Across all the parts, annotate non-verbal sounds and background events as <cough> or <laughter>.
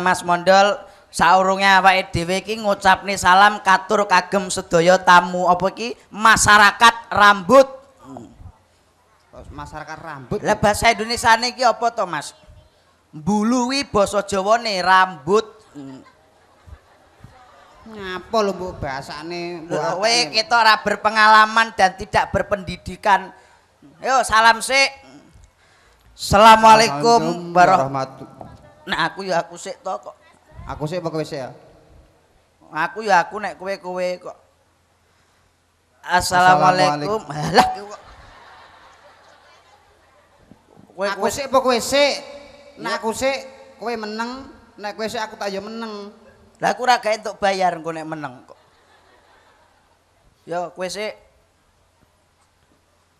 Mas Mondol saurunge awake dhewe iki ngucapne salam katur kagem sedaya tamu apa iki masyarakat rambut. Oh, masyarakat rambut. Lah basa Indonesiane iki apa to, Mas? Mbului basa Jawane rambut. Ngapa lho mbok basane? Kowe kita ora berpengalaman dan tidak berpendidikan. Yo salam sik. Assalamualaikum warahmatullahi Nek aku ya aku sik to kok. Aku sik apa kowe sik ya? Aku ya aku nek kowe kowe kok. Assalamualaikum. Halah kok. Kowe aku sik apa kowe sik? Iya. Nek aku sik kowe meneng, nek kowe sik aku tak ya meneng. Lah aku ora gawe entuk bayar engko nek meneng kok. Yo kowe sik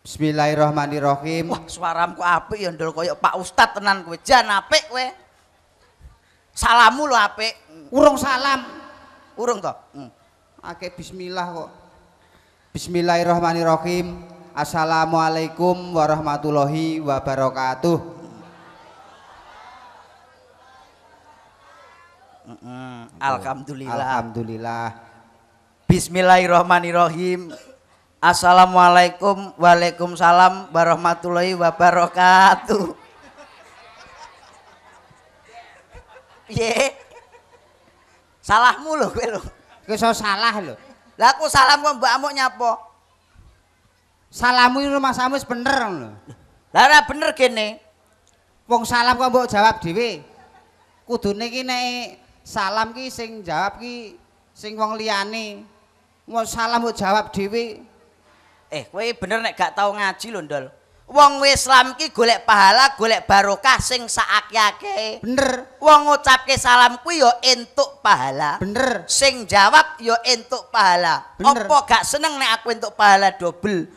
Bismillahirrahmanirrahim. Wah, suaramu apik ya ndol koyo Pak Ustaz tenan kowe. Jan apik kowe. Salammu lo apik. Urung salam. Urung to? Hmm. Akeh bismillah kok. Bismillahirrahmanirrahim. Assalamualaikum warahmatullahi wabarakatuh. Mm Alhamdulillah. Alhamdulillah. Bismillahirrahmanirrahim. Assalamualaikum, waalaikumsalam, warahmatullahi wabarakatuh. Piye? Salahmu lho kowe lho. Kowe iso salah lho. Lah aku salam kok mbakmu nyapa? Salammu ini rumah sami bener lho. Lah ora bener kene. Wong salam kok mbok jawab dhewe. Kudune iki nek salam ki sing jawab ki sing wong liyane. Wong salam mbok jawab dhewe. Eh, kowe bener nek gak tau ngaji lho, Ndol. Wong Islam ki golek pahala, golek barokah sing saakyake. Bener. Wong ngucapke salam kuwi ya entuk pahala. Bener. Sing jawab ya entuk pahala. Apa gak seneng nek aku entuk pahala dobel?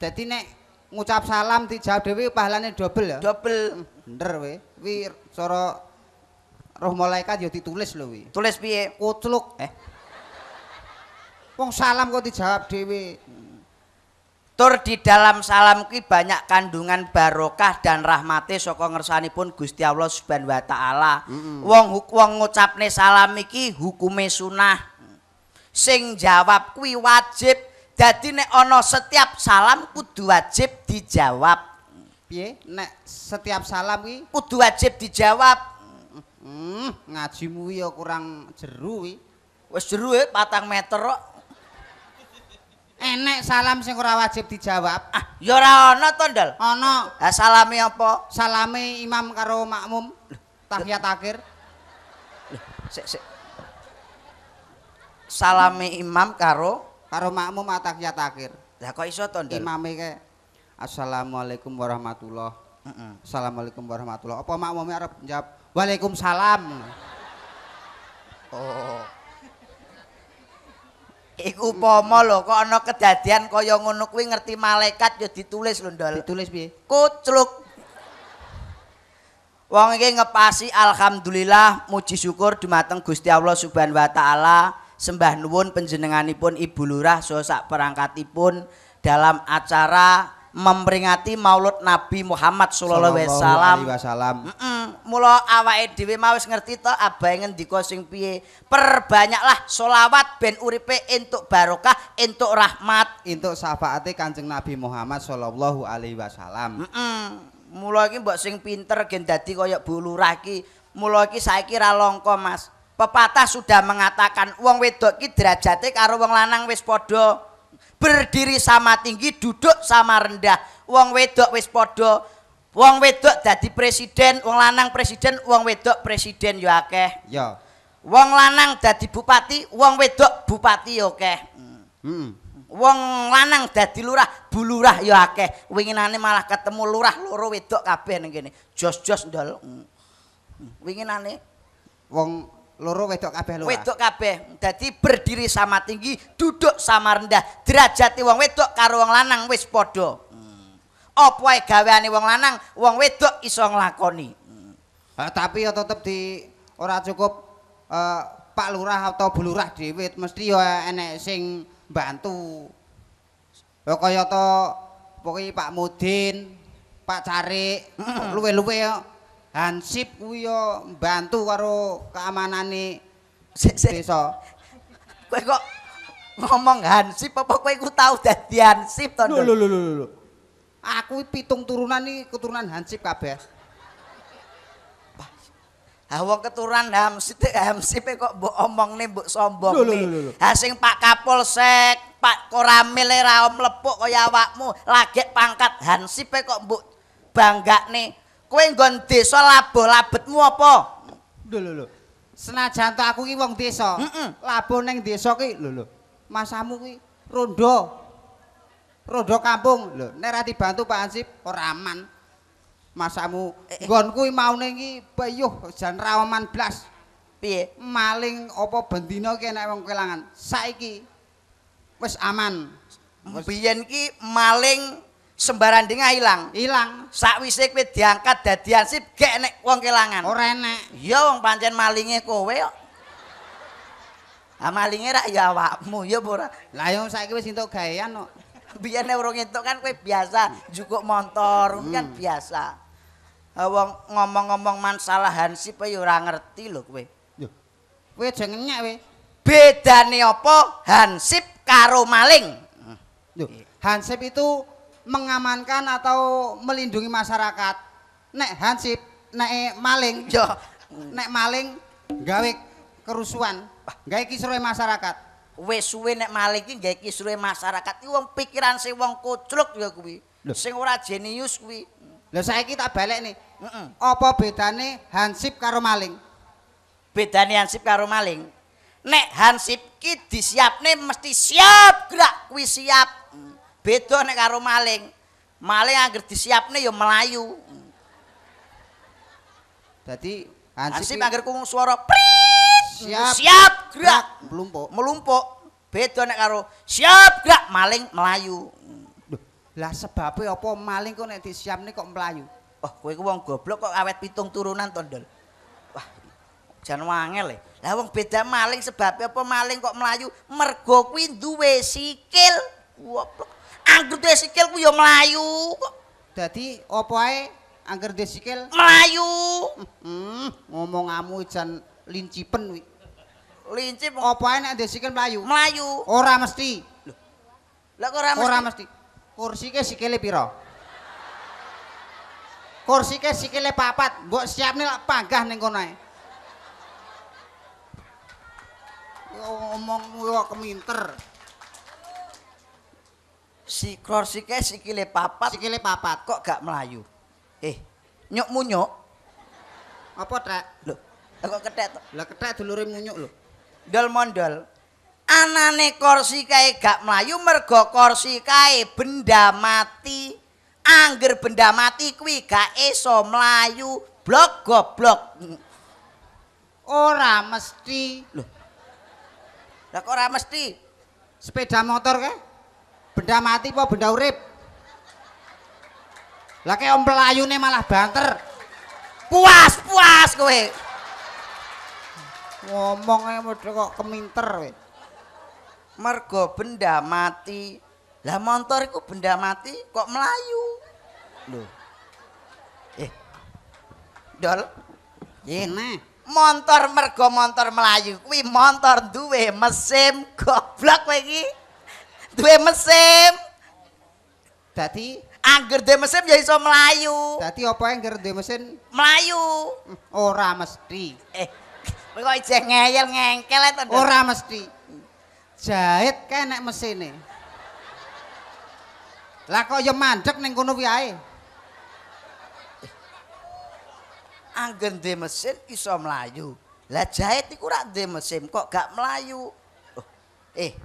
Dadi nek ngucap salam dijawab dhewe pahalane dobel ya? Dobel. Hmm, bener we. Wi cara roh malaikat ya ditulis lho we. Tulis piye? Kucluk. Eh. Wong salam kok dijawab dhewe. Tur di dalam salam ki banyak kandungan barokah dan rahmati saka ngersanipun Gusti Allah Subhanahu wa taala. Wong wong ngucapne salam iki hukume sunah. Sing jawab kuwi wajib. Dadi nek ana setiap salam kudu wajib dijawab. Piye? Nek setiap salam kuwi kudu wajib dijawab. Hmm, ngajimu ya kurang jeru kuwi. Wis jeru 4 meter kok. Enek salam sing ora wajib dijawab. Ah, ya ora ana to, Ndal. Ana. Ha salame apa? Salame imam karo makmum. Tahiyat akhir. Sik sik. Salame imam karo karo makmum tahiyat akhir. Lah kok iso to, Ndal? Imame ke. Assalamualaikum warahmatullahi. Heeh. Mm -mm. Assalamualaikum warahmatullahi. Apa makmume arep jawab? Waalaikumsalam. Oh. Iku pomo lho kok ana kedadian kaya ngono kuwi ngerti malaikat ya ditulis lho Ndol. Ditulis piye? Kucluk. Wong iki ngepasi alhamdulillah muji syukur dumateng Gusti Allah Subhanahu wa taala sembah nuwun panjenenganipun Ibu Lurah saha so sak dalam acara memperingati Maulud Nabi Muhammad sallallahu alaihi wasallam. Heeh. Mm Mula awake dhewe mawis ngerti to abahe ngendika sing piye. Perbanyaklah selawat ben uripe entuk barokah, entuk rahmat, entuk syafaate Kanjeng Nabi Muhammad sallallahu alaihi wasallam. Heeh. Mm Mula iki mbok sing pinter gen dadi kaya Bu Lurah iki. Mula iki saiki ra longko, Mas. Pepatah sudah mengatakan wong wedok ki derajate karo wong lanang wis padha. berdiri sama tinggi, duduk sama rendah. Wong wedok wis padha, wong wedok dadi presiden, wong lanang presiden, wong wedok presiden yo akeh. Yo. Wong lanang dadi bupati, wong wedok bupati yo akeh. Hmm. Wong lanang dadi lurah, bulurah yo akeh. Winginane malah ketemu lurah loro wedok kabeh ning kene. Jos-jos ndol. Hmm. Hmm. Winginane wong loro wedok kabeh loro wedok kabeh dadi berdiri sama tinggi duduk sama rendah derajati wong wedok karo wong lanang wis padha opo hmm. ae gaweane wong lanang wong wedok iso nglakoni hmm. Eh, tapi ya tetep di ora cukup eh, pak lurah atau bu lurah dhewe mesti ya enek sing bantu ya kaya to pak mudin pak cari hmm. luwe-luwe hmm. Hansip kuwi yo mbantu karo keamanane desa. <laughs> Kowe kok ngomong Hansip apa kowe iku tau dadi Hansip to? Lho lho lho lho. Aku pitung turunan iki keturunan Hansip kabeh. Ha ah, wong keturunan Hansip Hansip e kok mbok omongne mbok sombong. Ha ah, sing Pak Kapolsek, Pak Koramil e ora mlepuk kaya awakmu, lagek pangkat Hansip e kok mbok banggane kowe nggon desa labuh labetmu apa? Lho lho lho. Senajan to aku ki wong desa. Mm -mm. Labuh ning desa ki lho lho. Masamu ki ronda. Ronda kampung lho. Nek ora dibantu Pak Ansip ora aman. Masamu eh, eh. nggon kuwi maune ki bayuh jan rawaman blas. Piye? Maling apa bendina ki enek wong kelangan. Saiki wis aman. Biyen ki maling sembarang dengar ah, hilang hilang sakwise kowe diangkat dadi ansip gak enek wong kelangan ora enek ya wong pancen malinge kowe kok ah malinge rak ya awakmu ya ora la yo saiki wis entuk gaean kok <laughs> biyen urung entuk kan kowe biasa cukup motor hmm. kan biasa ah, wong ngomong-ngomong masalah hansip ya ora ngerti lho kowe yo kowe aja ngenyek kowe bedane apa hansip karo maling yo hansip itu mengamankan atau melindungi masyarakat. Nek hansip, nek maling, jo, nek maling gawe kerusuhan, gawe kisruhe masyarakat. Wis suwe nek maling iki gawe kisruhe masyarakat. Iki wong pikiran sing wong kocluk ya kuwi. Sing ora jenius kuwi. Lah saiki tak balik nih. Heeh. Apa bedane hansip karo maling? Bedane hansip karo maling. Nek hansip ki disiapne mesti siap gerak kuwi siap beda nek karo maling. Maling anggar disiapne ya melayu. Dadi ansip anggar kumung swara prit siap, siap gerak melumpuk. Melumpuk. Beda nek karo siap gerak maling melayu. Lah sebab apa maling kok nek disiapne kok melayu? Wah, kowe ku wong goblok kok awet pitung turunan to, Ndol. Wah, jan wangel e. Lah wong beda maling sebab apa maling kok melayu? Mergo kuwi duwe sikil. Goblok. Angger nah, duwe sikil ku ya melayu kok. Dadi apa ae angger duwe sikil? Melayu. Hmm, ngomongamu jan lincipen kuwi. Lincip apa ae nek duwe sikil melayu? Melayu. Ora mesti. Loh. Lah kok ora mesti? Ora mesti. Kursi ke sikile pira? Kursi ke sikile papat. Mbok siapne lak panggah ning kono ae. Ngomong lu keminter. si krosike sikile papat sikile papat kok gak melayu eh nyok munyok apa trek lho kok ketek to lah ketek dulure munyok lho ndol mondol anane korsikae gak melayu mergo korsikae benda mati angger benda mati kuwi gak iso melayu blok goblok ora mesti lho lah kok ora mesti sepeda motor kae Benda mati apa benda urip? Lah kayak om nih malah banter. Puas, puas gue, Ngomongnya mau kok keminter we. Mergo benda mati. Lah motor itu benda mati kok melayu. Loh. Eh. Dol. ini, iya, Motor mergo motor melayu wih motor duwe mesin goblok lagi duwe mesim. Dadi anger duwe mesim ya iso mlayu. Dadi APA anger duwe mesin mlayu? Hmm, ora mesti. Eh, kok ijeh ngeyel ngengkel to. Ora mesti. Jahit kae nek mesine. Lah kok ya mandek ning kono wiyae. Anger duwe mesin iso mlayu. Lah jahit iku RAK duwe mesin kok gak mlayu. Oh, eh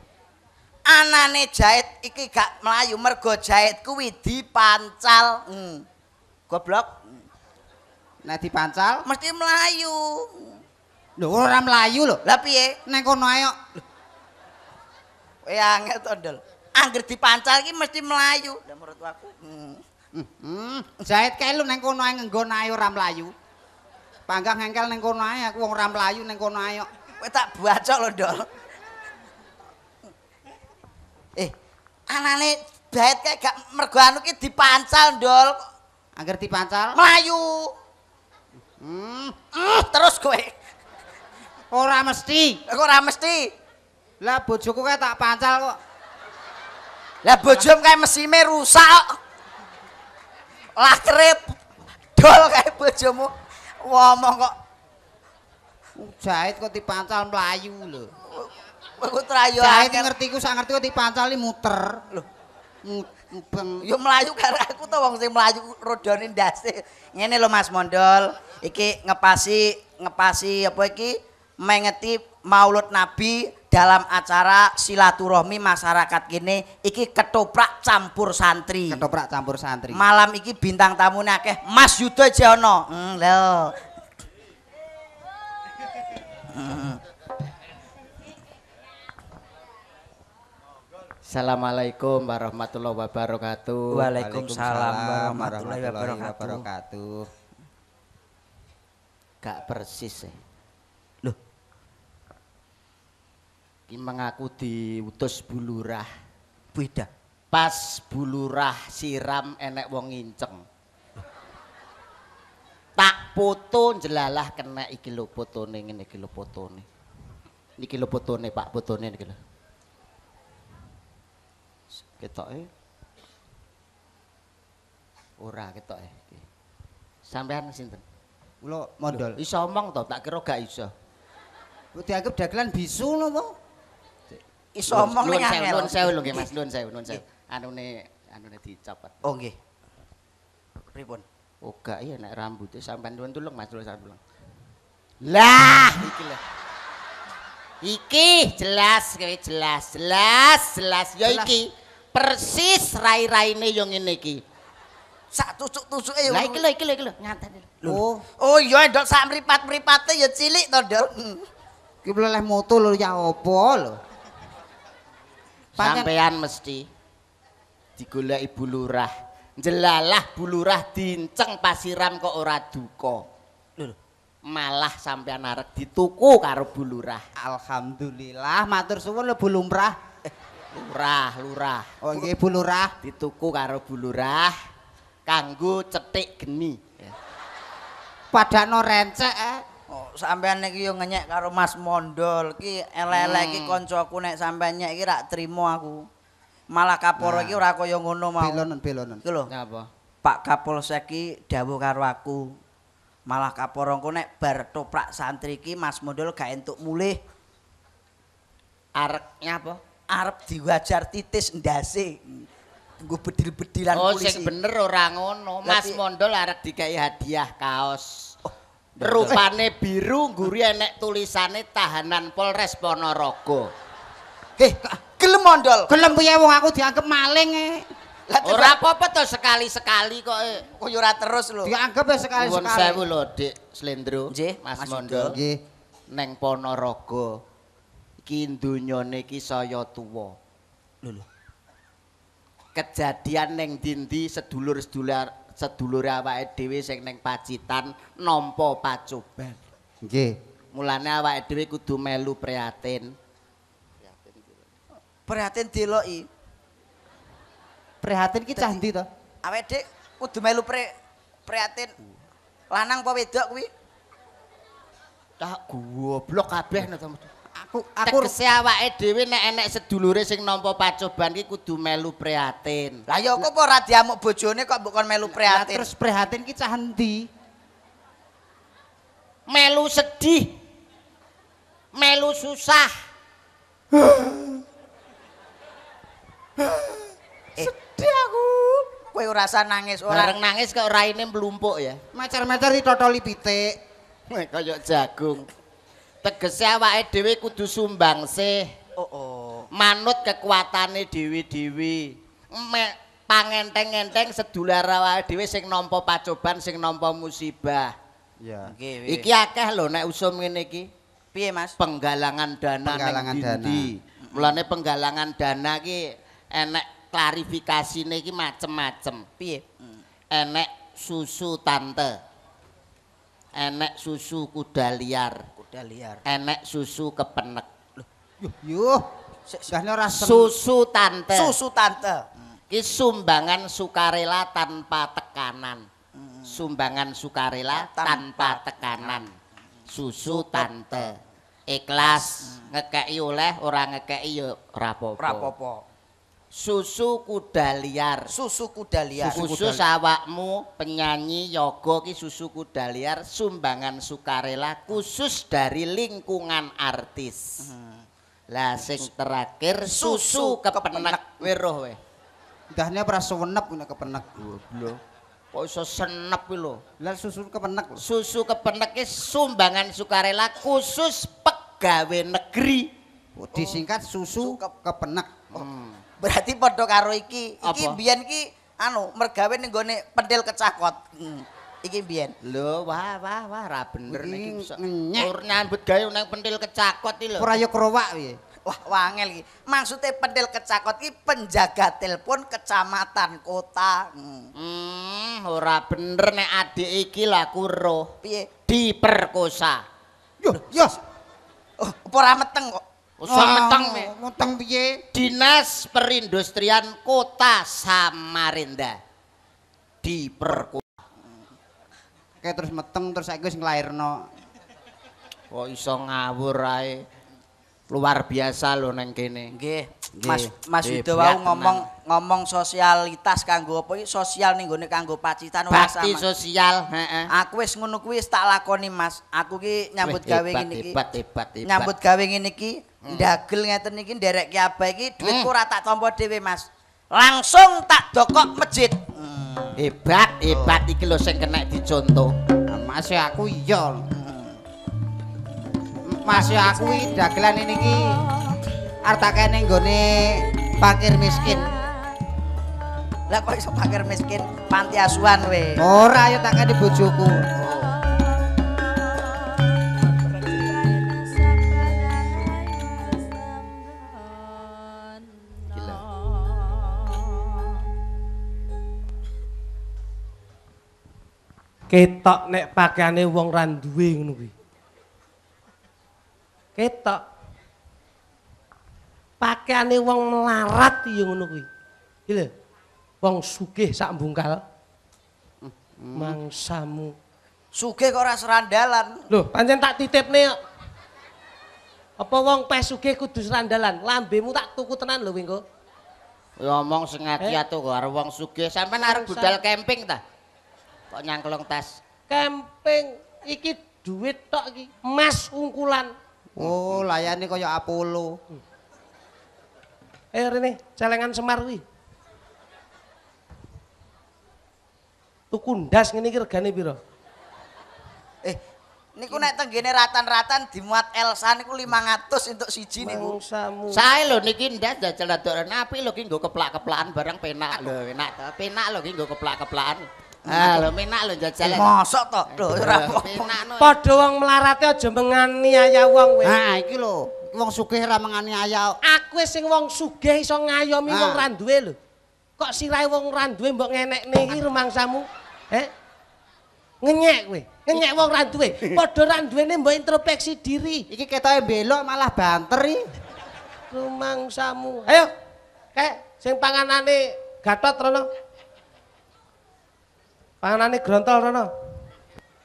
anane jahit iki gak melayu mergo jahit kuwi Pancal. hmm. goblok hmm. nek dipancal mesti melayu lho ora melayu lho lah piye nek kono ae kowe angel to ndel angger dipancal iki mesti melayu lah menurut aku hmm. Hmm. hmm. jahit kae lu nek kono ae nggon ae ora melayu panggang engkel nek kono ae aku wong ora melayu nek kono ae kowe tak buacok lho ndol eh anane bait kayak gak mergo anu ki dipancal ndol agar dipancal melayu hmm. uh, terus gue ora mesti aku ora mesti lah bojoku kayak tak pancal kok lah bojom kayak mesime rusak lah kerep dol kayak bojomu ngomong kok jahit kok dipancal melayu loh Aku trayo. Cai ki ngerti ku sak ngerti dipancali muter. Lho. Mubeng. Yo mlayu karo aku to wong sing mlayu rodone ndase. Ngene lho Mas Mondol, iki ngepasi ngepasi apa iki? Mengeti Maulud Nabi dalam acara silaturahmi masyarakat kini iki ketoprak campur santri ketoprak campur santri malam iki bintang tamu akeh Mas Yudo Jono mm, lho <laughs> Assalamualaikum warahmatullahi wabarakatuh. Waalaikumsalam warahmatullahi wabarakatuh. Gak persis ya. Loh. Ki mengaku diutus bulurah. Beda. Pas bulurah siram enek wong nginceng. Tak foto jelalah kena iki lho fotone ngene iki lho fotone. Iki lho fotone Pak fotone niki lho eh ora ketok, eh sampean sinten kula mondol iso omong to tak kira gak iso lu dianggap dagelan bisu to iso omong ning angel nuwun sewu lho nggih Mas nuwun sewu nuwun sewu anune anune dicopot oh nggih pripun oh gak iya nek rambute sampean nuwun tulung Mas nuwun tulung lah iki lho Iki jelas kowe jelas jelas jelas ya iki persis rai-rai ini yang ini ki sak tusuk tusuk ayo nah, iki lo iki lo iki lo ngatain lo oh oh iya dok sak meripat meripat ya cilik tuh dok <laughs> kita boleh moto lo ya apa lo sampean mesti digulai bulurah jelalah bulurah dinceng pasiran kok ora duko malah sampean arek dituku karo bulurah alhamdulillah matur suwun lo bulumrah Lurah, lurah. Oh nggih Bu Lurah, dituku karo Bu Lurah kanggo cetik geni. Padakno rencek eh. Oh, sampean niki yo ngenyek karo Mas Mondol iki ele iki hmm. kancaku nek sampean nyek iki rak trimo aku. Malah kaporo nah. iki ora kaya ngono mau. Belonen, belonen. Iku lho. Napa? Pak Kapolsek iki dawuh karo aku. Malah kaporo engko nek bar toprak santri iki Mas Mondol gak entuk mulih. Arek apa? arep diwajar titis ndase. Nggo bedil-bedilan oh, polisi. Oh, sing bener ora ngono. Mas Mondol arep dikai hadiah kaos. Oh, Rupane biru, nguri enek tulisane tahanan Polres Ponorogo. Heh, gelem Mondol. Gelem piye wong aku dianggep maling e. Ora apa-apa to sekali-sekali kok koyo eh. oh, ora terus lho. Dianggep ya sekali-sekali. Nuwun sewu lho, Dik Slendro. Mas, Mas Mondol. Nggih. Neng Ponorogo. Ki donyane iki saya tuwa. Lho. Kejadian ning dindi sedulur-sedulur sedulur awake dhewe sing neng Pacitan nampa pacoban. Nggih. Mulane awake dhewe kudu melu prihatin. Prihatin diloki. Prihatin iki cah ndi to? Awake dhek kudu melu pri, prihatin lanang apa wedok kuwi? Tak goblok kabeh nata-nata. aku aku tegese awake dhewe nek enek sedulure sing nampa pacoban ki kudu melu prihatin. Lah ya kok ora diamuk bojone kok mbok melu prihatin. Nah, terus prihatin ki cah endi? Melu sedih. Melu susah. eh. <gasps> Sedih aku. Kowe ora rasa nangis ora. nangis kok raine mlumpuk ya. Macar-macar ditotoli pitik. <laughs> Kayak jagung. tegese awake dhewe kudu sumbang Oh, oh. Manut kekuatane dewi-dewi. Mek pangenteng-enteng sedulur awake dhewe sing nampa pacoban, sing nampa musibah. Iya Okay, iki akeh lho nek usum ngene iki. Piye, Mas? Penggalangan dana penggalangan dana. Mulane penggalangan dana iki enek klarifikasine iki macem-macem. Piye? Hmm. Enek susu tante. Enek susu kuda liar. ada Enek susu kepenek. Yuh, yuh. Susu tante. Susu tante. Ki sumbangan sukarela tanpa tekanan. Hmm. Sumbangan sukarela tanpa tekanan. Susu tante. Ikhlas hmm. ngekei oleh orang ngekei yo rapopo. Rapopo. susu kuda liar susu kuda liar susu sawakmu penyanyi yoga ki susu kuda liar sumbangan sukarela khusus dari lingkungan artis hmm. lah sing terakhir susu kepenak weruh weh dahnya perasa wenep punya kepenak goblok kok iso senep lho lah susu kepenak susu kepenak sumbangan sukarela khusus pegawai negeri oh, disingkat susu kepenak hmm. berarti podo karo iki iki biyen iki anu mergawe ning gone pedel kecakot hmm. iki biyen loh wah wah wah ra bener iki ur nyambut gawe nang pentil kecakot iki lho ora ya krowak piye wah wangel iki maksude pentil kecakot iki penjaga telepon kecamatan kota hmm. hmm ora bener nek adik iki lah kuruh piye diperkosa yo yo oh, ora meteng kok Usah oh, meteng piye? Dinas Perindustrian Kota Samarinda. Diperkuat. Kayak terus meteng terus saiki wis nglairno. Kok iso ngawur ae. Luar biasa lho neng kene. Nggih, Mas Mas eh, eh, Widodo wau ngomong ngomong sosialitas kanggo apa iki sosial ning gone kanggo pacitan ora sama. sosial, he Aku wis ngono kuwi wis tak lakoni Mas. Aku ki nyambut gawe ngene iki. Nyambut gawe ngene iki hmm. ndagel ngeten iki nderekke abah iki dhuwitku hmm. ora tak tampa dhewe Mas. Langsung tak dokok masjid. Hmm. Hebat hebat iki lho sing kena dicontoh. Mas aku iya. Hmm. Mas aku dagelan ini iki. artake ning gone pakir miskin. Lah kok iso pakir miskin panti asuhan we. Ora ya tak kene bojoku. Ketok nek pakaiane wong ra duwe ngono kuwi. Ketok pakaiane wong melarat ya ngono kuwi. Lho, wong sugih sak bungkal. Hmm. Mangsamu. Sugih kok ora serandalan. Lho, pancen tak titipne kok. Apa wong pe sugih kudu serandalan? Lambemu tak tuku tenan lho, Wingko. Ngomong sing eh? ati-ati kok arep wong sugih, sampean arep budal kemping ta? Kok nyangklong tas. kemping iki duit tok iki, emas ungkulan. Oh, layane kaya Apollo. Hmm. Eh rene, celengan Semar wi. Tuku ndas ngene iki regane piro? Eh, niku nek tenggene ratan-ratan dimuat Elsa niku 500 untuk siji niku. Sae lho niki ndas jajal dadok api lho ki nggo keplak-keplakan barang penak lho, enak to. Penak lho ki nggo keplak-keplakan. Ah, lho menak lho jajal. Eh, mosok to, lho ora apa-apa. Padha wong melarate aja mengani ayah wong kowe. Ha, ah, iki lho. wong sugih ra mangani ayam. Aku sing wong sugih iso ngayomi wong ah. ra duwe lho. Kok sirahe wong ra duwe mbok ngenekne iki rumangsamu? Heh. Ngenyek kowe. Ngenyek wong ra duwe. Padha ra duwene mbok introspeksi diri. Iki ketoke belok malah banter iki. Rumangsamu. Ayo. Kek sing panganane Gatot rono. Panganane grontol rono.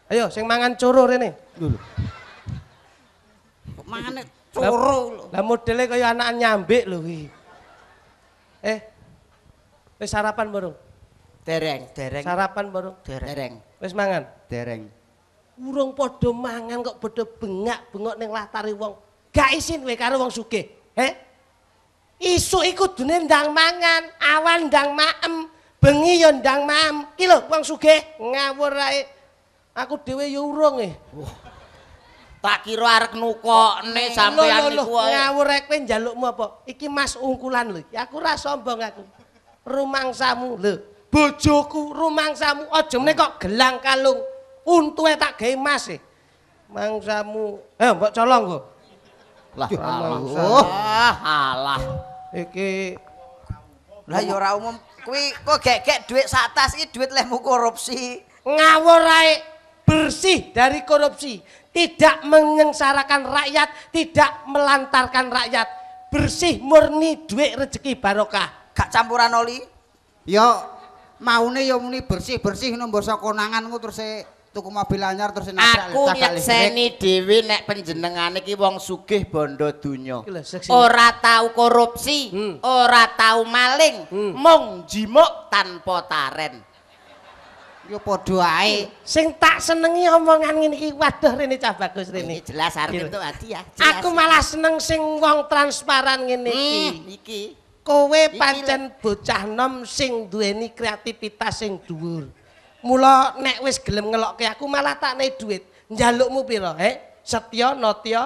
Ayo sing mangan curu rene. Lho. Kok mangane Curu. Lah modele kaya anak nyambik lho iki. Eh. Wis sarapan burung? Dereng, dereng. Sarapan burung? Dereng. Wis mangan? Dereng. Urung padha mangan kok padha bengak-bengok ning latare wong. ga isin kowe karo wong sugih. Heh. Isuk iku dene ndang mangan, awan ndang maem, bengi yo ndang maem. Ki lho wong sugih ngawur ae. Aku dhewe yo urung Eh. Oh. Tak kira arek nukokne sampean iku. Ngawur rek kowe njalukmu apa? Iki Mas Ungkulan lho. aku ora sombong aku. Rumangsamu lho. Bojoku rumangsamu ojone kok gelang kalung. Untue tak gawe Mas. E. Mangsamu. Eh, mbok colong kok. Lah, alah. Ah, alah. Iki Lah ya ora umum kuwi kok gek-gek dhuwit sak tas iki dhuwit lemu korupsi. Ngawur ae bersih dari korupsi. tidak menyengsarakan rakyat, tidak melantarkan rakyat. Bersih murni duit rezeki barokah. Gak campuran oli? Yo, ya, maune yo ya muni bersih-bersih nomor basa konanganmu terus e tuku mobil anyar terus nabrak Aku nyekseni dhewe nek panjenengane iki wong sugih bondo Ora tahu korupsi, hmm. ora tau maling, hmm. mung jimuk taren. Yo podo ae. Sing tak senengi omongan ngene iki waduh rene cah bagus rene. Ini jelas arep entuk hadiah. Ya. Aku malah seneng sing wong transparan ngene iki. iki. Kowe pancen bocah nom sing duweni kreativitas sing dhuwur. Mula nek wis gelem ngelokke aku malah tak nek duit. Njalukmu piro, he? Eh? setia, Setya Notya?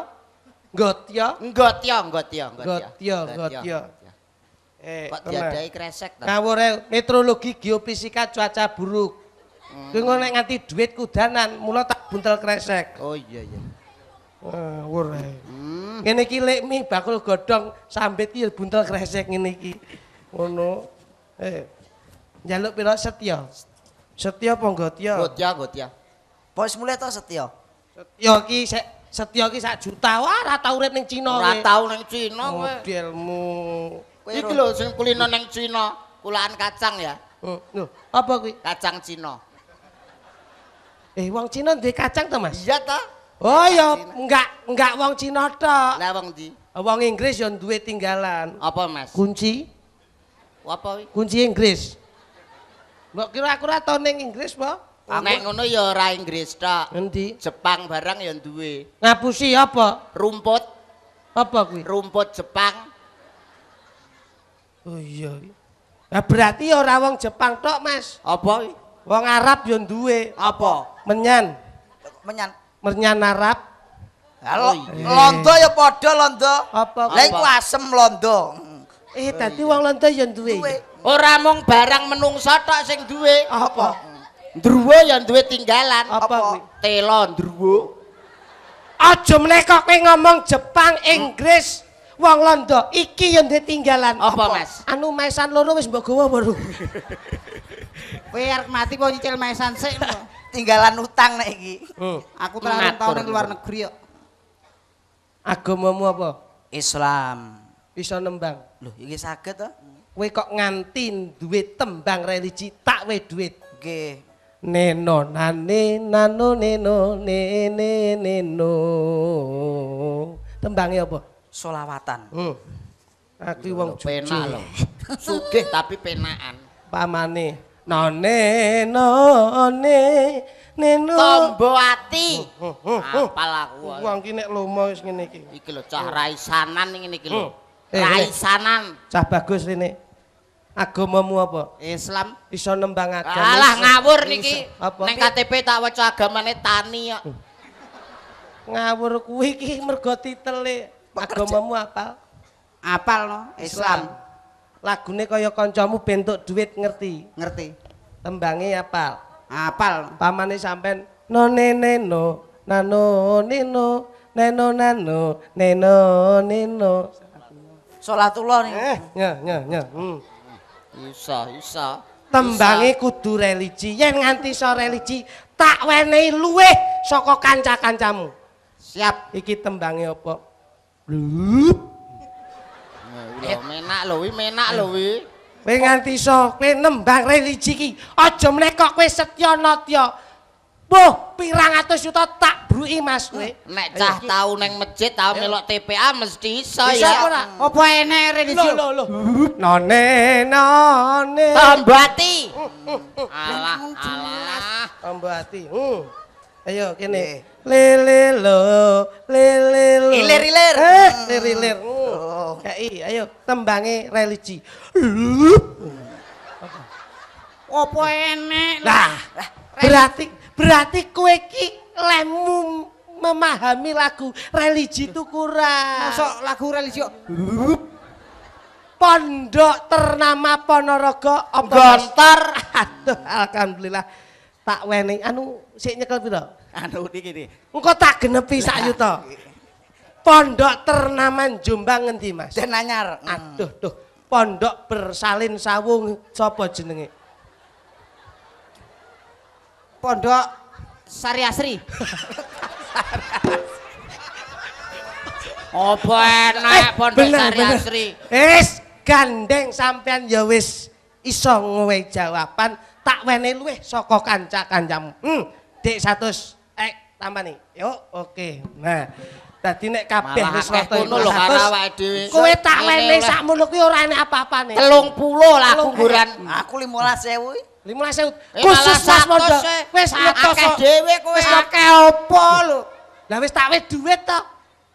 Gotya? Gotya, Gotya, Gotya. Gotya, Gotya. Eh, kok diadai kresek ta? Kawure eh, metrologi geofisika cuaca buruk. Kowe ngono nek nganti dhuwit kudanan, mula tak buntel kresek. Oh iya iya. Wah, ora. Kene iki lek mi bakul godhong sambet iki buntel kresek ngene iki. Ngono. Eh. Njaluk pira setya? Setya apa gotya? Gotya, gotya. Pok semule to setya. Setya iki sik setya iki sak juta wah ora tau urip ning Cina. Ora tau ning Cina kowe. Modelmu. Iki lho sing kulino ning Cina, kulaan kacang ya. Oh, lho, apa kuwi? Kacang Cina. Eh wong Cina duwe kacang to, Mas? Iya ta. Oh ya, enggak enggak wong Cina tok. Lah wong ndi? Oh, wong Inggris yo duwe tinggalan. Apa, Mas? Kunci. Apa Kunci Inggris. Mbok kira aku ra tau ning Inggris, Mbok? Nek ngono ya ora Inggris tok. Endi? Jepang barang yang duwe. Ngapusi apa? Rumput. Apa kuwi? Rumput Jepang. Oh iya. Nah, berarti ya ora wong Jepang tok, Mas. Apa? Wong Arab yang duwe. Apa? Menyan. Menyan. Menyan Arab. Oh, londo ya podo, londo. Apa? Lah iku asem londo. Eh, dadi wong londo ya duwe. Ora mung barang menungsa tok sing duwe. Apa? Druwo ya duwe tinggalan. Apa? Telo druwo. Aja meneh kok ngomong Jepang, Inggris, wong londo iki ya duwe tinggalan. Apa, Mas? Anu maesan loro wis mbok gawa weruh. Kowe arep mati mau nyicil maesan sik. tinggalan utang nek iki. Oh, Aku telah tahun ning luar negeri yo. Agamamu apa? Islam. Bisa nembang. Loh, iki saged to? Kowe kok nganti duwe tembang religi tak we duit. Nggih. Neno nane nano neno ne Tembange apa? Solawatan. Hmm. Oh. Aku wong penak lho. Sugih tapi penaan. Pamane. none none neno tombo ati apal aku wong iki nek lomo wis ngene iki iki lho cah raisanan ngene iki lho hmm. eh, eh. raisanan cah bagus rene agamamu apa eh, islam iso nembang agama alah ngawur niki ning KTP tak waca agamane tani kok hmm. ngawur kuwi iki mergo titel e. mu apal apal no islam. lagune kaya kancamu bentuk duit ngerti ngerti tembangnya apal apal pamane sampean no nene no nano nino neno nano neno nino sholatullah nih eh, nye nye nye hmm. isa isa tembangnya kudu religi yang nganti so religi tak wenei luwe soko kanca kancamu siap iki tembangnya opo Blup. Eh, menak lho, menak lho wi. Kowe nganti iso kowe nembang religi iki. Aja meneh kok kowe setya natya. Boh, pirang atus yuta tak bruki Mas kowe. Nek cah tau neng masjid tau melok TPA mesti iso ya. Iso ora? Apa enek religi? Lho lho lho. None none. Tambati. Mm, mm, mm. Alah, alah. Tambati. Ayo kene. Lele lo, Ilir ilir. Eh, ilir ilir. kei, ayo tembangnya religi. Apa enek? nah, berarti berarti kueki ki lemu memahami lagu religi itu kurang. Masuk lagu religi Pondok ternama Ponorogo apa Gontor. Aduh alhamdulillah. Tak wening anu sihnya nyekel pira? Anu ini iki. engkau tak genepi sak Pondok Ternaman Jombang ngendi, Mas? Den anyar. Hmm. Aduh, duh. Pondok Bersalin Sawung sapa jenenge? Pondok Asri. <laughs> Apa enak eh, Pondok Asri. Wis gandeng sampean ya wis iso ngowe jawaban tak wene luwih saka kanca-kancamu. Hmm, Dik 100. Eh, tambah nih. Yo, oke. Nah. Dadi nek kabeh wis rata ngono lho karo awake dhewe. Kowe tak sak sakmono kuwi ora enak apa-apane. 30 lah kungguran. Aku 15.000 iki. 15.000. Eh, Khusus sas mondo. Eh. Wis ngetoso dhewe kowe. Wis akeh opo lho. Lah wis tak wis dhuwit to.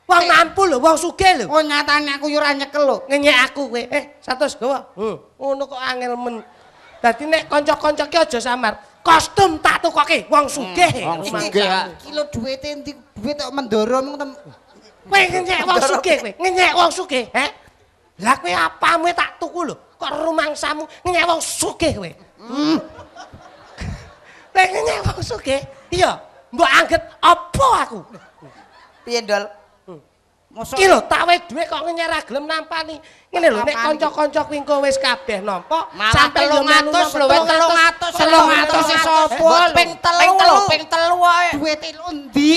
Wong eh. mampu lho, wong sugih lho. Oh nyatane aku yo ora nyekel lho. Ngenyek aku kowe. Eh, 100 gowo. Hmm. Ngono kok angel men. Dadi nek kanca-kanca ki aja samar. kostum tak tukoke wong sugih. Hmm, wong sugih. Kilo duwite endi? Duwit kok mendoro mung tem. Kowe ngenyek wong sugih kowe. Ngenyek wong sugih, he? Lah kowe apamu tak tuku lho. Kok rumangsamu ngenyek wong sugih kowe. Hmm. ngenyek wong sugih. Iya, mbok angget apa aku? Piye, Dol? Mosok iki lho tak wae kok ngene ra gelem nampani. Ngene lho nek kanca-kanca wingko wis kabeh nampa sampe 300 lho 300 300 iso sapa ping 3 lho ping 3 wae. Dhuwit endi?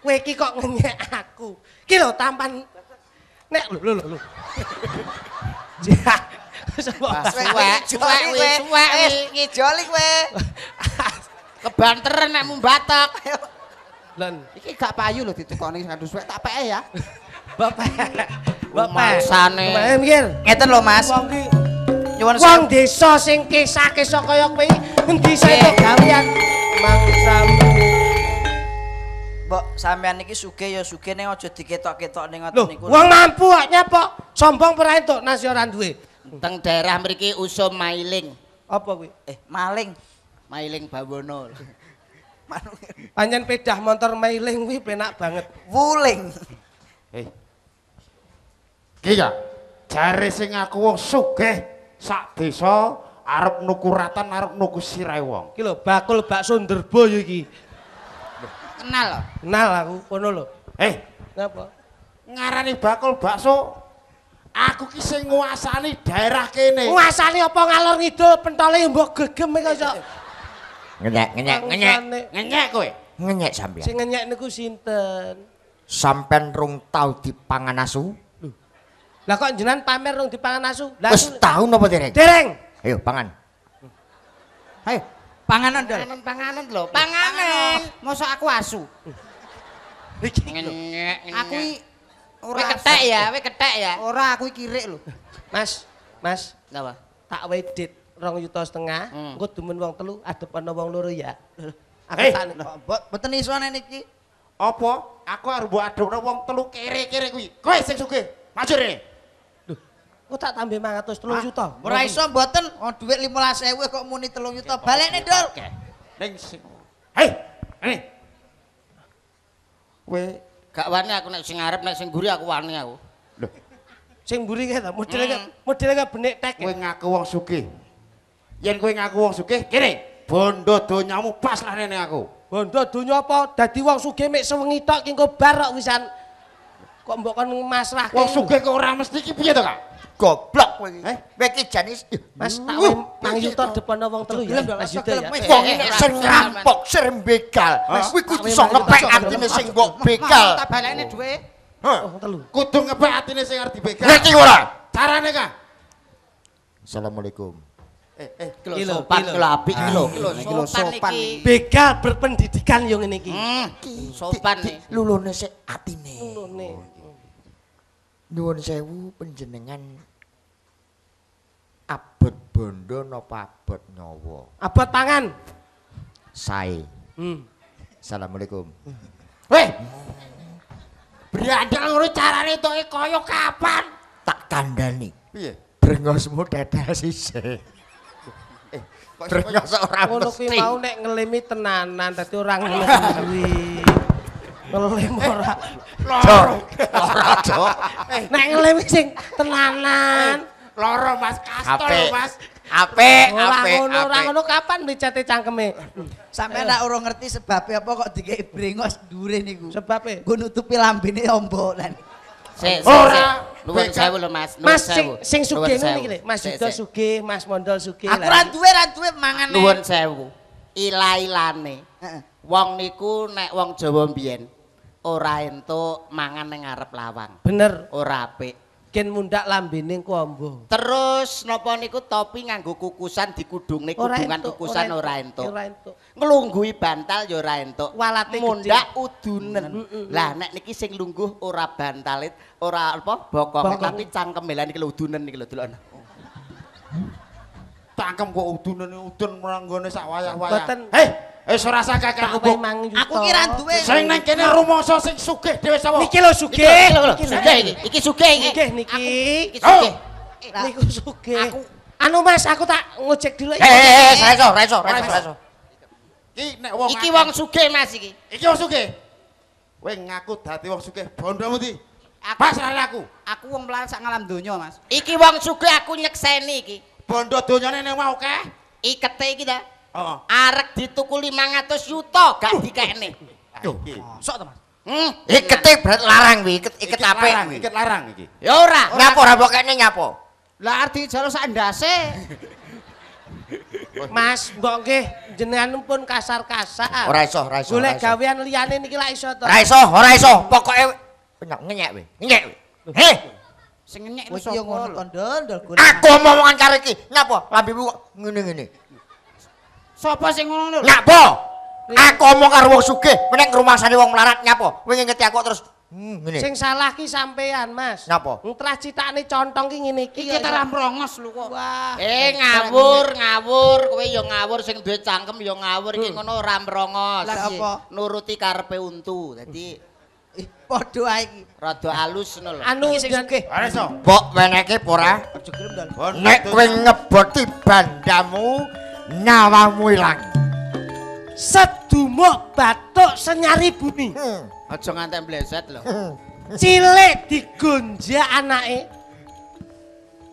Kowe iki kok ngenyek aku. Iki lho tampan nek lho lho lho. <laughs> Ya, suwek, suwek, suwek, ngijoli kowe. <laughs> Kebanteren nek batak. Lan, iki gak payu lho ditukoni satu suwe tak peke ya. <laughs> Bapak. Bapak. Masane. Bapak mikir. Ngeten lho Mas. Wong ki nyuwun sewu. Wong desa sing kisah-kisah kaya kuwi endi saiki gawean mangsamu. Mbok sampean iki sugih ya sugih ning aja diketok-ketok ning ngoten niku. Wong mampu kok nyepok sombong ora entuk nasi ora duwe. Teng daerah mriki usum mailing. Apa kuwi? Eh, maling. Mailing babono. Panjen pedah motor mailing kuwi penak banget. Wuling. Hei. Eh. Ki ya. Jare sing aku wong sugih sak desa arep nuku ratan arep nuku sirae wong. Ki lho bakul bakso Ndrebo ya iki. Kenal lho. Kenal aku kono lho. Eh, ngapa? Ngarani bakul bakso Aku ki sing nguasani daerah kene. Nguasani apa ngalor ngidul pentole mbok gegem iki kok. Ngenyek ngenyek ngenyek. Ngenyek kowe. Ngenyek sampean. Sing ngenyek niku sinten? Sampean rung tau dipangan asu? Lah kok jenengan pamer rung dipangan asu? Lah wis tau napa dereng? Dereng. Ayo pangan. Hmm. Ayo. Panganan dong. Panganan panganan lho. Panganan. Mosok aku asu. Iki gitu. ngenyek. Aku ora ketek ya, we ketek ya. Ora aku kirik lho. Mas, Mas. Napa? Tak wedit rong juta setengah, hmm. gue temen uang telu, ada pada uang luru ya. Eh, aku betul nih buat petani ki, opo, aku harus buat ada uang telu kere kere gue, gue sih suke, maju deh. Gue tak tambah mangat terus telu juta? Ah, berai so buatan, oh duit lima belas ewe kok muni telu yuto, balik nih dol. Thanks. Hei, ini, gue gak wani aku naik sing Arab naik sing guri aku wani aku. Loh. Sing buri kaya tau, modelnya hmm. gak benek tek Gue ngaku uang sugih yen kowe ngaku wong sugih kene bondo donyamu pas lah nene aku bondo donya apa dadi wong sugih mek sewengi tok ki engko barok wisan kok mbok kon masrah wong sugih kok ora mesti ki piye to kak goblok kowe iki eh? kowe iki jane mas uh, tak uh, nang yuto depan wong telu ya mas yuto ya eh, wong eh, eh sing rampok begal mas kuwi kudu iso ngepek atine sing mbok begal tak balekne dhuwe Hah, kudu ngebak atine sing arep dibegal. Niki ora. Carane, Kang. Assalamualaikum. eh eh sopan kilo apik kilo kilo sopan begal berpendidikan yo ngene iki hmm, sopan lulune sik atine lulune oh, nyuwun sewu panjenengan abot bondo napa abot nyawa abot pangan sae hmm asalamualaikum weh eh! Berada ngurus cara itu kaya kapan? Tak tanda nih. Iya. Berengosmu dada sisi. Brengos ora ngono kuwi mau nek ngelimi tenanan dadi orang <laughs> ngelimi, Ngelim ora. Loro. Ora, eh. ngelimi sing tenanan. Eh. Loro Mas Mas. ngono kapan dicate cangkeme? urung ngerti sebabnya apa kok dikei brengos dure niku. Sebabe? Gue nutupi lambene ombolan. ora luwih sewu lho Mas Mas sing, sing sugih ngene Mas Yudha sugih Mas Mondol sugih aku ora duwe ora duwe mangan luwih sewu ila-ilane wong niku nek wong Jawa mbiyen ora entuk mangan ning arep lawang bener ora apik gen mundak lambene kuambu. Terus napa niku topi nganggo kukusan dikudungne kudungan kukusan ora entuk. Ora entuk. Nglungguhi bantal ya ora entuk. mundak udunen. Mm, mm, mm, lah nek niki sing lungguh ora bantal, ora apa bokong, bokong. cangkem cangkeme lan iki udunen iki lho delokno. Cangkem kok udunen udun merang sak wayah-wayah. Hei, Wis ora usah kakek ngubuk. Aku ki ra duwe. Sing nang kene rumangsa sing sugih dhewe sapa? Niki lho sugih. Sugih iki. Iki oh. sugih iki. Sugih niki. Sugih. Niku sugih. Aku anu Mas, aku tak ngojek dulu iki. Eh, raiso, raiso, raiso, raiso. Iki nek wong Iki wong sugih Mas iki. Iki wong sugih. Weh ngaku dadi wong sugih bondomu di. Pas ra aku. Aku wong mlarat sak ngalam donya, Mas. Iki wong sugih aku nyekseni iki. Bondo donyane nang wae akeh. Ikete iki ta. Oh. Arek dituku 500 yuta gak dikene. Sok to, Mas. Hmm, iketik e berat larang iki, iket iket apa? Iket larang iki. Ya ora, nyapo ora bokene nyapo. Lah arti jalo sak ndase. <laughs> Mas, mbok nggih jenengan pun kasar-kasar. Ora iso, ora iso. Golek gawean liyane niki lak iso to. Ora iso, ora iso. Pokoke penyak ngenyek we. Ngenyek. Heh. Sing ngenyek iki yo ngono kondol-kondol. Aku omongan karo iki, nyapo? Lambemu ngene-ngene. Sapa sing ngono lho? Lah apa? Aku omong karo wong sugih, menek rumah sane wong melarat nyapa? Wingi ngerti aku terus Hmm, ngene. Sing salah ki sampean, Mas. Napa? Entras citane contong ki ngene iki. Iki terus mrongos lho kok. Wah. Eh ngawur, ngawur, kowe ya ngawur sing duwe cangkem ya ngawur iki hmm. ngono ora mrongos. Lah apa? Nuruti karepe untu. Dadi padha ae iki. Rada alus ngono lho. Anu sing oke. Areso. Mbok meneke ora? Nek kowe ngeboti bandamu, nyawamu ilang. Sedumuk batuk senyari bumi. Hmm. Aja hmm. nganti mbleset lho. Hmm. Cilik digonja anake.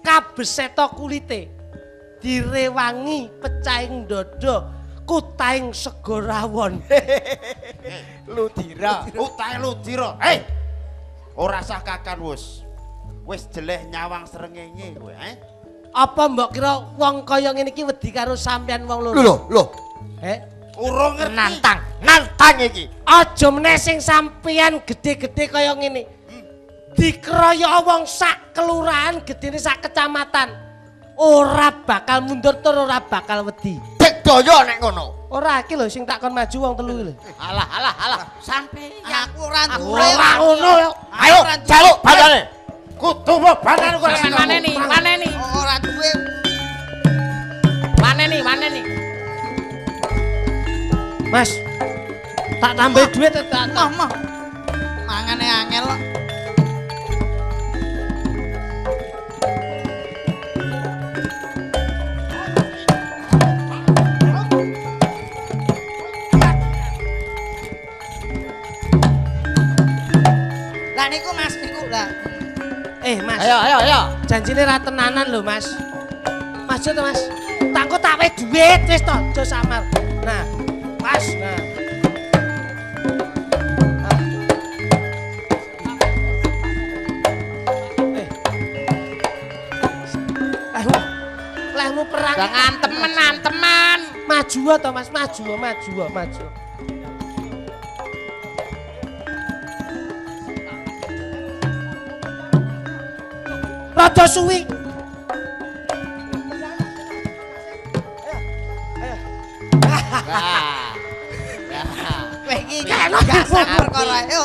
Kabeseta kulite. Direwangi pecaing dodo kutaing segorawon. <laughs> Ludira, utahe Ludira. Hei. Ora sah kakan wis. Wis jeleh nyawang srengenge kowe, eh? apa mbok kira wong kaya ngene iki wedi karo sampean wong loro lho lho eh ora ngerti nantang nantang iki aja meneh sing sampean gede-gede kaya ngene hmm. dikeroyok wong sak kelurahan gedene sak kecamatan ora bakal mundur tur ora bakal wedi dek doyo nek ngono ora iki lho sing takon maju wong telu lho alah alah alah sampean aku ora ngono ayo jaluk badane ayo. kutu mau banar gua sih mana nih mana nih orang gue mana nih mana nih mas tak tambah duit tak mah mah mangane angel lo niku mas niku lah Eh, Mas. Ayo, ayo, ayo. Janjine ra tenanan lho, Mas. maju yo Mas. Takut tak weh duit wis to, aja samar. Nah, Mas, nah. Ah. Eh. perang. Jangan temenan, teman. Maju to, Mas. maju, maju. maju. rada suwi. Kowe iki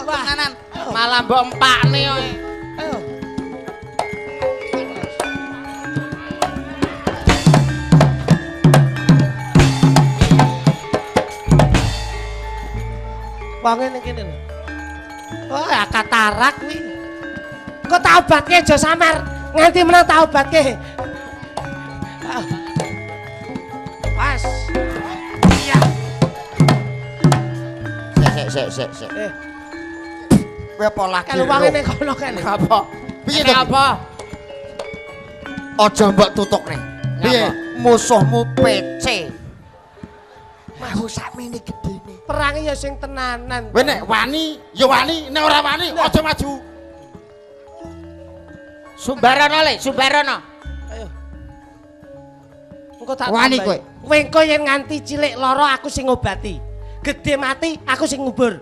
Wangi ning kene. Oh, katarak kuwi. Kok tak obatke aja samar. nganti menang tau bake pas iya sik sik sik sik sik eh. kowe apa lagi kan wong ning kono kan apa piye to apa aja mbok tutuk ning piye musuhmu PC mau sakmene ini gedene perang ya sing tenanan kowe nek wani ya wani nek ora wani aja maju Sumbarana le, Sumbarana. Wani kowe. Wengko yen nganti cilik loro aku sing ngobati. Gedhe mati aku sing ngubur.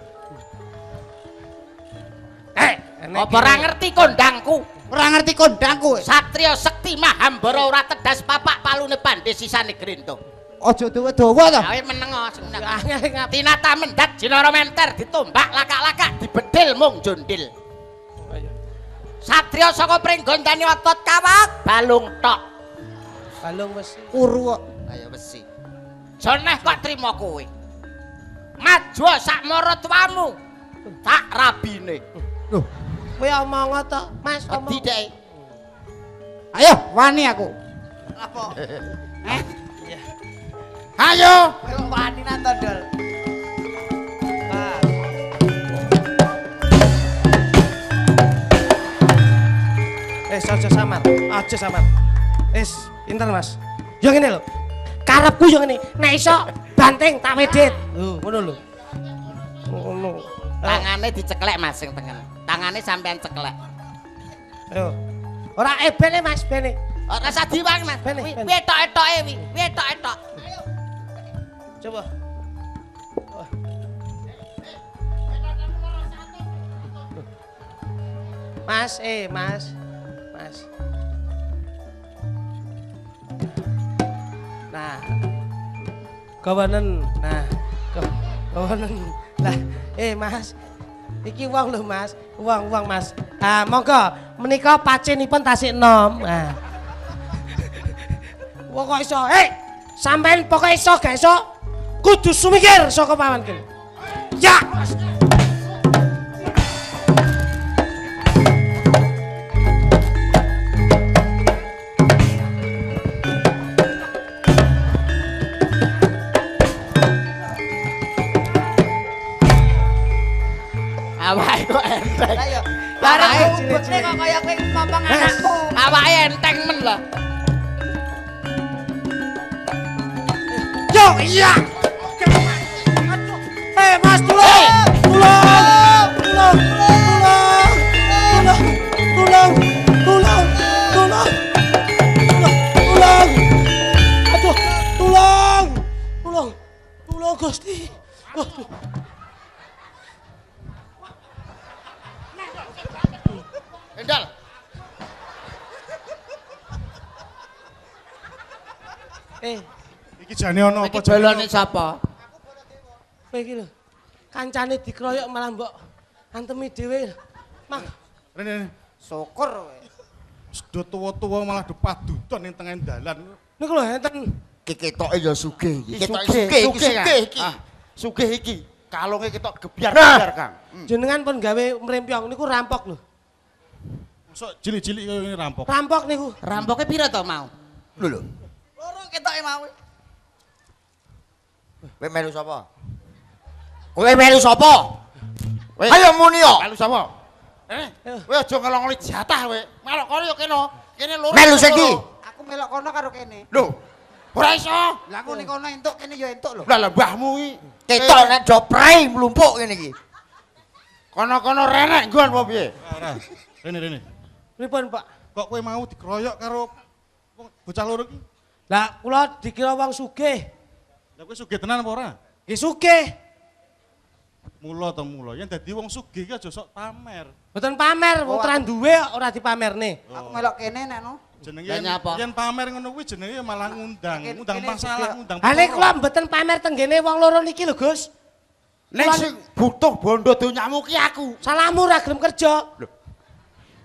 Eh, apa ora ngerti kondangku? Ora ngerti kondangku. Satriya Sekti Mahambara ora tedhas papak palune bandhe sisane grento. Aja dawa-dawa to. Ya meneng sing nang. Tinata mendat jinara menter ditombak lakak-lakak dibedil mung jondil. Satrio saka pringgondani watot kawak balung tok. Balung besi. Kuru kok. Ayo besi. Joneh kok trimo kowe. Ngajo sak moro tuamu. Tak rabine. Loh, kowe omonga to, Mas omong. Tidak. Ayo, wani aku. Apa? <laughs> Eh? Ayo. Ayo wani nonton, Dol. Eh, aja samar. Aja samar. es inter Mas. Yang ini loh. Karepku yang ini. naiso, banteng, banting tak wedit. lu, mana tangannya diceklek Mas yang tengen. Tangannya sampean ceklek. orang Ora ebene eh, Mas bene. orang sadi bang Mas. Piye tok-etoke wi. Piye tok-etok. Ayo. Coba. Mas, eh Mas. kawanan Nah, gawanan. Lah, eh Mas. Iki uang lho Mas. Uang-uang Mas. Ah, monggo menika pacenipun tasik enom. Nah. Wong kok iso, eh sampean pokoke iso gak iso kudu sumikir saka pamanku. Ya. Yo, yeah! jane ana apa jane? Bolone sapa? Aku bolone kowe iki lho. Kancane dikroyok malah mbok antemi dhewe. Mah. Rene, Syukur kowe. do tuwa-tuwa malah do ton ning tengah dalan. Niku lho enten iki ketoke ya sugih iki. Ketoke sugih iki sugih iki. Ah. Sugih iki. Kalunge ketok gebyar-gebyar, nah. Kang. Hmm. Jenengan pun gawe mrempyong niku rampok lho. Masuk cilik-cilik kaya ngene rampok. Rampok niku. Rampoke pira to mau? Lho lho. Loro ketoke mau. Kowe melu sapa? Kowe melu sapa? Ayo muni yo. Melu sapa? Eh, kowe eh. aja ngelongli jatah kowe. Melok kono yo kene. Kene lho. Melu segi. Aku melok kono karo kene. Lho. Ora iso. Lah aku ning kono entuk kene ya entuk lho. Lah lah mbahmu iki. Ketok eh. nek joprei mlumpuk kene iki. kona kono renek nggon opo piye? Eh, rene rene. Pripun, Pak? Kok kowe mau dikeroyok karo bocah loro iki? Lah kula dikira wong sugih. Lah kowe sugih tenan apa ora? Nggih ya sugih. Mula to mula, yang dadi wong sugih ki aja sok pamer. Mboten pamer, wong oh, ora duwe ora dipamerne. Oh. Aku melok kene nek no. Jenenge yen pamer ngono kuwi jenenge malah ngundang, ngundang masalah, ngundang. Lah nek kula mboten pamer tenggene wong loro niki lho, Gus. Nek sing butuh bondo donyamu ki aku. Salammu ra gelem kerja.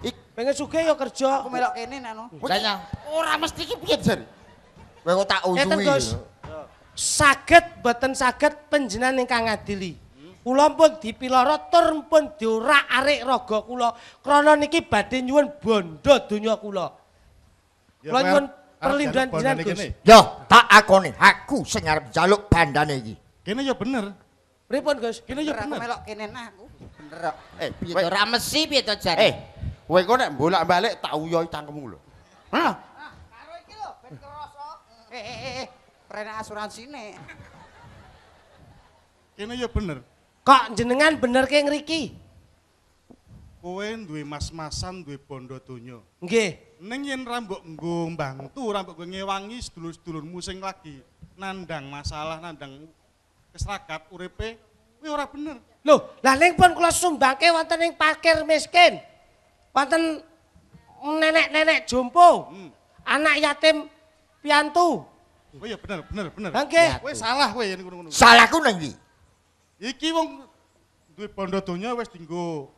Ik pengen sugih ya kerja. Aku melok kene nek no. Ora mesti ki piye jar. Kowe tak uyuhi. saged boten saged panjenengan ingkang ngadili. Kula pun dipiloro tur pun diorak-arik raga kula krana niki badhe nyuwun bondo donya kula. Kula nyuwun perlindungan Gus. Yo, tak akoni aku sing arep njaluk bandane iki. Kene ya bener. Pripun Gus? Kene ya bener. Melok kene aku. Bener kok. Eh, piye to ramesi piye to jare? Eh, kowe kok nek bolak-balik tak uyoi cangkemmu lho. Hah? Ah, karo iki lho ben kroso. Eh, eh, eh. eh. rene asuransi Ini ya bener. Kok jenengan bener kayak ngeriki? Kowe duwe mas-masan duwe bondo tunyo. Nggih. Ning yen rambok nggo mbantu, gue ngewangi sedulur sedulur musing lagi nandang masalah, nandang keserakat UREP. kuwi ora bener. Loh, lah neng pun sumbang ke wonten ing parkir miskin. Wonten nenek-nenek jompo. Hmm. Anak yatim piantu. Oh iya bener bener bener. Nangke? Kowe salah kowe yen ngono-ngono. Salahku nang ndi? Iki wong duwe bondo donya wis dinggo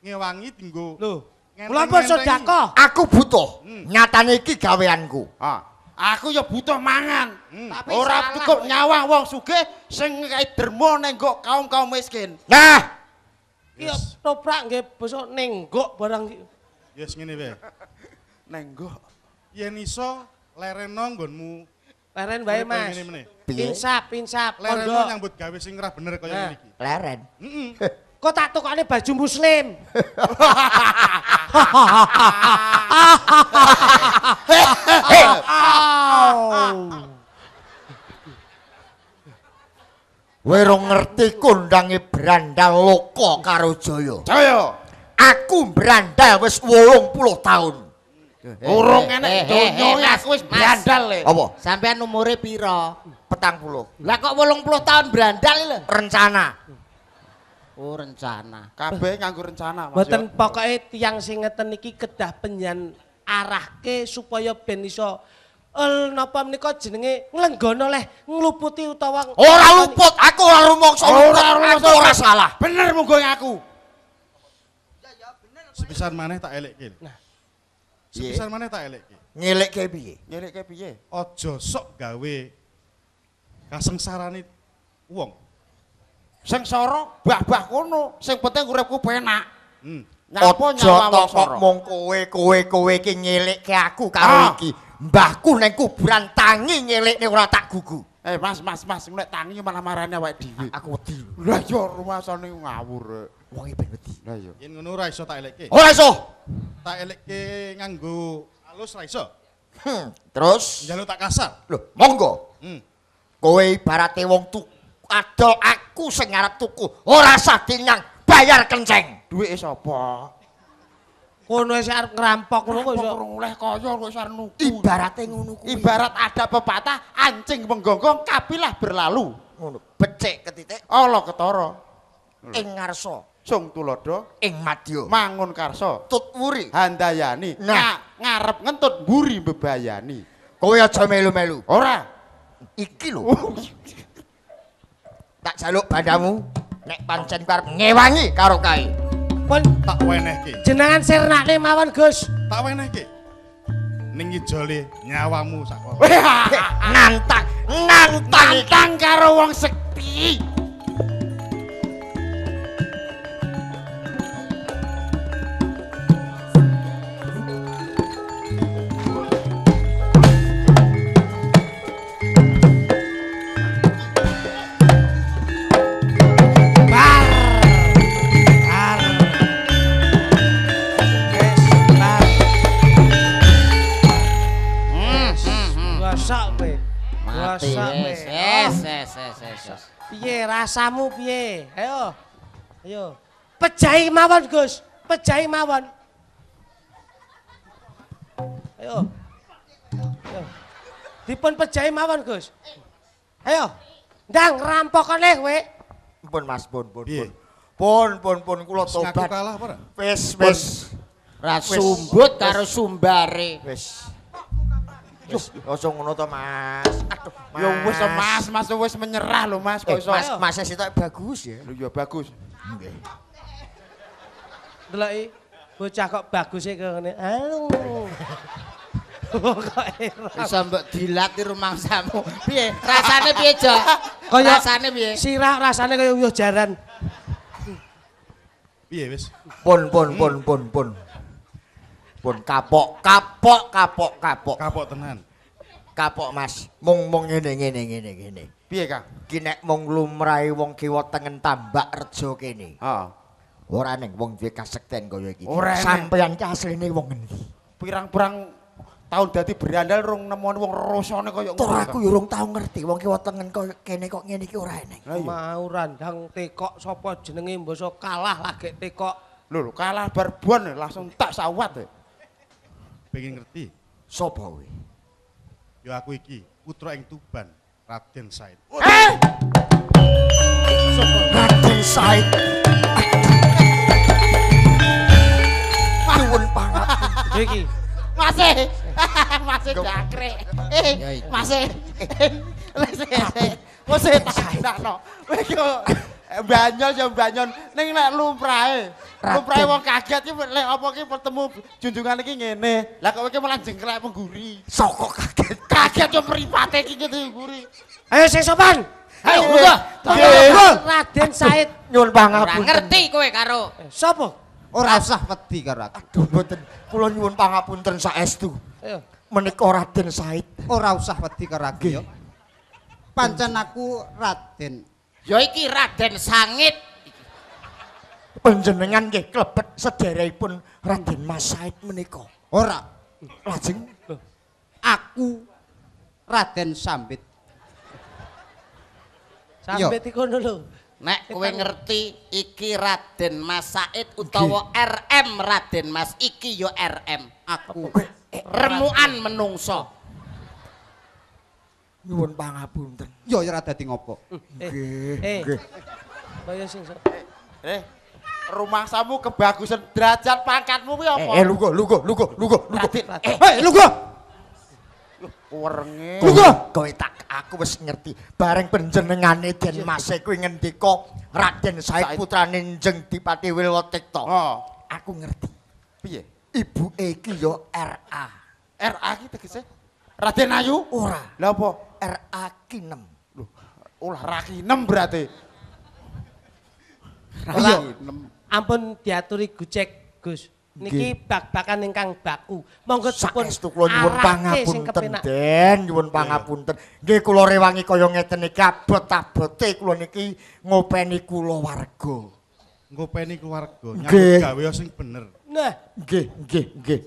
ngewangi dinggo. Lho. Kula pun sedekah. Aku butuh. Hmm. Nyatane iki gaweanku. Ha. Aku ya butuh mangan. Hmm. Tapi ora cukup nyawang wong sugih sing kae dermo neng kaum-kaum miskin. Nah. Iki yes. toprak nggih besok nenggok barang iki. Yes ngene wae. <laughs> Nenggok. Yen iso lereno nggonmu Leren bae Mas. Pinsap, pinsap. Leren lu nyambut gawe sing ngerah bener kaya eh. ngene iki. Leren. Heeh. <laughs> Kok tak tokone baju muslim. <laughs> Oh. Wero ngerti kondange brandal loko karo Jaya. Jaya. Aku brandal wis 80 tahun. Eh, Urung eh, enak eh, donya aku wis brandal le. Apa? Sampean umure pira? 40. Lah kok 80 tahun brandal le? Rencana. Oh, rencana. Kabeh nganggo rencana, Mas. Mboten pokoke tiyang sing ngeten iki kedah penyan arahke supaya ben iso El napa menika jenenge nglenggono leh ngluputi utawa ora luput aku ora rumangsa ora rumangsa ora salah bener monggo aku Ya ya bener sepisan maneh tak elekke Nah Sebisa mana tak elek ki? Nyelek ke piye? Nyelek piye? Ojo sok gawe kasengsaran itu uang. Sengsoro bah bah kono, sing penting uripku penak. Hmm. Ngapa nyawa kok mung kowe kowe kowe ki nyelek ke aku karo ah. iki. Mbahku ning kuburan tangi nyelekne ora tak gugu. Eh mas mas mas nek tangi malah marane awake dhewe. Aku wedi. Lah ya rumah sane ngawur. rek. wong e ben wedi. Lah iya. Yen ngono ora iso tak elekke. Ora iso. Tak elekke nganggo alus ora iso. Hmm, terus njaluk tak kasar. Lho, monggo. Hmm. Kowe ibarate wong tuku adol aku sing arep tuku, ora sah dinyang bayar kenceng. Duit e sapa? Kono wis arep ngrampok ngono kok iso. Ngoleh kaya kok arep nuku. Ibarate ngono kuwi. Ibarat ada pepatah anjing menggonggong kapilah berlalu. Ngono. Becek ketitik ala ketara. Ing ngarsa cung tulodo ing madya mangun karso tut wuri handayani nah. ngarep ngentut mburi bebayani kowe aja melu-melu ora iki lho oh. tak jaluk bandamu nek pancen karep ngewangi karo kae pun tak wenehke jenengan sirnake mawon Gus tak wenehke ning ijole nyawamu sakono <laughs> ngantak nantang karo wong sekti rasa oh. piye rasamu piye ayo ayo pejai mawon Gus pejai mawon ayo ayo dipun pejai mawon Gus ayo ndang rampokane kowe pun Mas pun pun pun pun pun pun kula tobat wis wis rasumbut karo sumbare wis Ojo ngono to, Mas. Aduh, Mas. Ya wis Mas. Mas wis menyerah lho, Mas. Kok eh, iso? Mas, Mas sitok bagus ya. Lho ya bagus. Nggih. Deloki bocah kok bagus e kene. Halo. <laughs> Iso mbok dilat di Piye? Rasane piye, Jo? <laughs> Kaya rasane piye? Sirah rasane kaya uyuh jaran. Piye wis? Pun pun pun pun pun. pun kapok kapok kapok kapok kapok tenan kapok mas mung mung ngene ngene ngene ngene piye kang iki nek mung lumrahi wong kiwa tengen tambak rejo kene heeh ora ning wong duwe kasekten kaya iki sampeyan ki asline wong ngene pirang-pirang tahun dadi berandal rung nemoni wong rasane kaya ngono aku yo rung tau ngerti wong kiwa tengen kaya kene kok ngene iki ora enak mau randang tekok sapa jenenge mboso kalah lagek tekok lho kalah barbon langsung tak sawat e. pengen ngerti sapa kowe ya aku iki putra ing Tuban Raden Said eh sapa Raden Said nuwun pangapunten iki masih <laughs> masih jangkrik masih <laughs> masih masih tak tak no Eh, banyol ya banyol neng lek lumrahe. lumrah wong kaget iki lek apa ki bertemu junjungan lagi ngene. Lah kok iki malah jengkrek mengguri. Soko kaget. Kaget yo mripate ki ngene mengguri Ayo sing sopan. Ayo monggo. Raden Said nyuwun pangapunten. Ora ngerti kowe karo. Eh, Sopo? Ora usah wedi karo aku. Aduh mboten. Kula nyuwun pangapunten saestu. tu Menika Raden Said. Ora usah wedi karo aku yo. Pancen aku Raden Ya iki Raden Sangit. Panjenengan nggih klebet sederekipun Raden Mas Said menika. Ora. Lajeng aku Raden Sambit. Sambit iku lho. Nek kowe ngerti iki Raden Mas Said utawa RM Raden Mas iki yo RM aku. Remukan menungso. Nyuwun pangapunten. Yo ora dadi ngopo. Eh, Eh. Nggih. Bayo sing Eh. Rumah samu kebagusan derajat pangkatmu kuwi apa? Eh, lungguh, lungguh, lungguh, lungguh, lungguh. Eh, hey, lungguh. Kuwerenge. Lungguh. Kowe tak aku wis ngerti. Bareng penjenengane Den Mas kuwi ngendika Raden Said putrane Jeng Dipati Wilwotik to. Aku ngerti. Piye? Ibuke iki yo RA. RA iki tegese Raden Ayu? Ora. Lha apa? RA Kinem. Loh, ulah RA Kinem berarti. RA Kinem. Ampun diaturi gucek Gus. Niki bak-bakan ingkang baku. Monggo sampun Sakestu kula nyuwun pangapunten, Den, nyuwun pangapunten. Nggih kula rewangi kaya ngeten niki abot-abote kula niki ngopeni kula Ngopeni keluarga, nyambut gawe sing bener. Nah, nggih, nggih, nggih.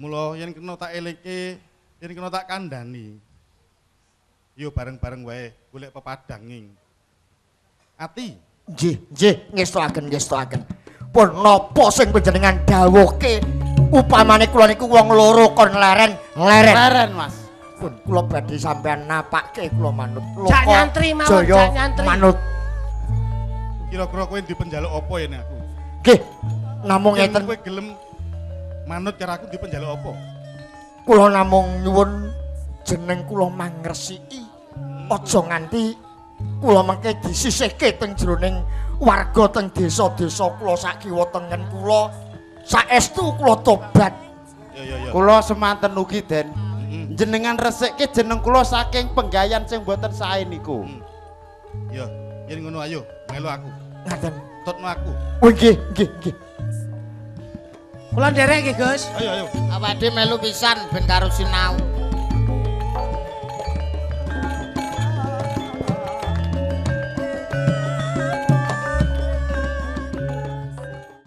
Mula yen kena tak eleke, yen kena tak kandhani. yo bareng-bareng wae golek pepadanging. Ati. Nggih, nggih, ngestoaken, ngestoaken. Pun napa sing panjenengan dawuhke upamane kula niku wong loro kon leren, leren. Leren, Mas. Pun kula badhe sampean napake kula manut. Cak nyantri mawon, cak nyantri. Manut. Kira-kira kowe ndi penjaluk apa ya aku? Nggih. Namung ngeten. Kowe gelem manut karo aku ndi penjaluk apa? Kula namung nyuwun jeneng kula mangresiki aja nganti kula mengke disisihke teng jroning warga teng desa-desa kula sak kiwa tengen kula saestu kula tobat kula semanten ugi den jenengan resikke jeneng kula saking penggayan sing mboten sae niku mm. ya yen ngono ayo melu aku ngaten tutno aku oh nggih nggih nggih kula nderek nggih Gus ayo ayo awake melu pisan ben karo sinau